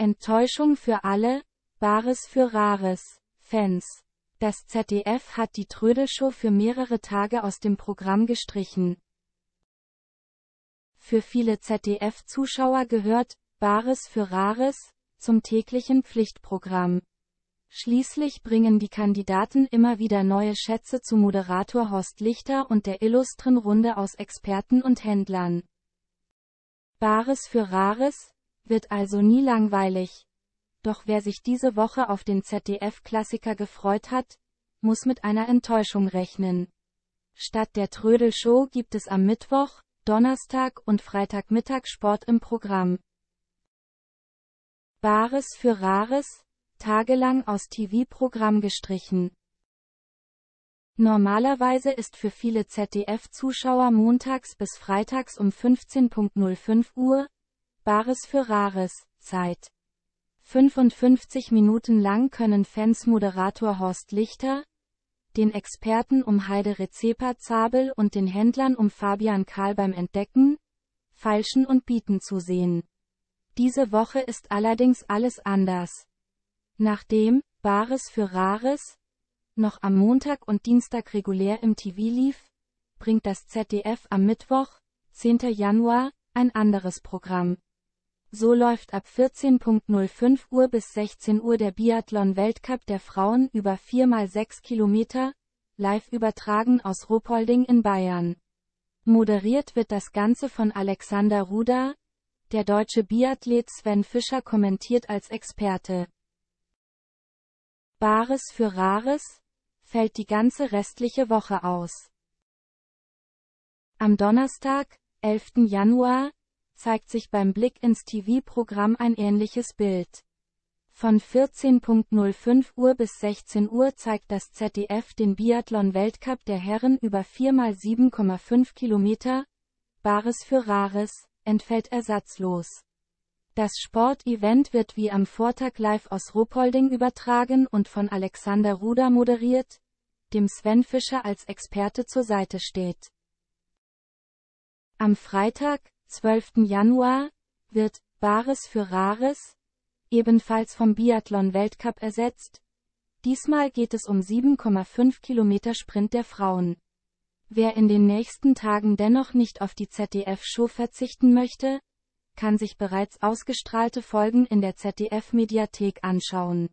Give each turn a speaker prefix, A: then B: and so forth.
A: Enttäuschung für alle, Bares für Rares, Fans. Das ZDF hat die Trödelshow für mehrere Tage aus dem Programm gestrichen. Für viele ZDF-Zuschauer gehört Bares für Rares zum täglichen Pflichtprogramm. Schließlich bringen die Kandidaten immer wieder neue Schätze zu Moderator Horst Lichter und der illustren Runde aus Experten und Händlern. Bares für Rares, wird also nie langweilig. Doch wer sich diese Woche auf den ZDF-Klassiker gefreut hat, muss mit einer Enttäuschung rechnen. Statt der Trödel-Show gibt es am Mittwoch, Donnerstag und Freitagmittag Sport im Programm. Bares für Rares, tagelang aus TV-Programm gestrichen. Normalerweise ist für viele ZDF-Zuschauer montags bis freitags um 15.05 Uhr Bares für Rares, Zeit. 55 Minuten lang können Fans Moderator Horst Lichter, den Experten um Heide Rezepa Zabel und den Händlern um Fabian Karl beim Entdecken, Falschen und Bieten zusehen. Diese Woche ist allerdings alles anders. Nachdem Bares für Rares noch am Montag und Dienstag regulär im TV lief, bringt das ZDF am Mittwoch, 10. Januar, ein anderes Programm. So läuft ab 14.05 Uhr bis 16 Uhr der Biathlon-Weltcup der Frauen über 4x6 Kilometer, live übertragen aus Ruhpolding in Bayern. Moderiert wird das Ganze von Alexander Ruder, der deutsche Biathlet Sven Fischer kommentiert als Experte. Bares für Rares, fällt die ganze restliche Woche aus. Am Donnerstag, 11. Januar, zeigt sich beim Blick ins TV-Programm ein ähnliches Bild. Von 14.05 Uhr bis 16 Uhr zeigt das ZDF den Biathlon-Weltcup der Herren über 4x7,5 Kilometer. Bares für Rares, entfällt ersatzlos. Das Sportevent wird wie am Vortag live aus Ruppolding übertragen und von Alexander Ruder moderiert, dem Sven Fischer als Experte zur Seite steht. Am Freitag, 12. Januar, wird Bares für Rares, ebenfalls vom Biathlon-Weltcup ersetzt. Diesmal geht es um 7,5 Kilometer Sprint der Frauen. Wer in den nächsten Tagen dennoch nicht auf die ZDF-Show verzichten möchte, kann sich bereits ausgestrahlte Folgen in der ZDF-Mediathek anschauen.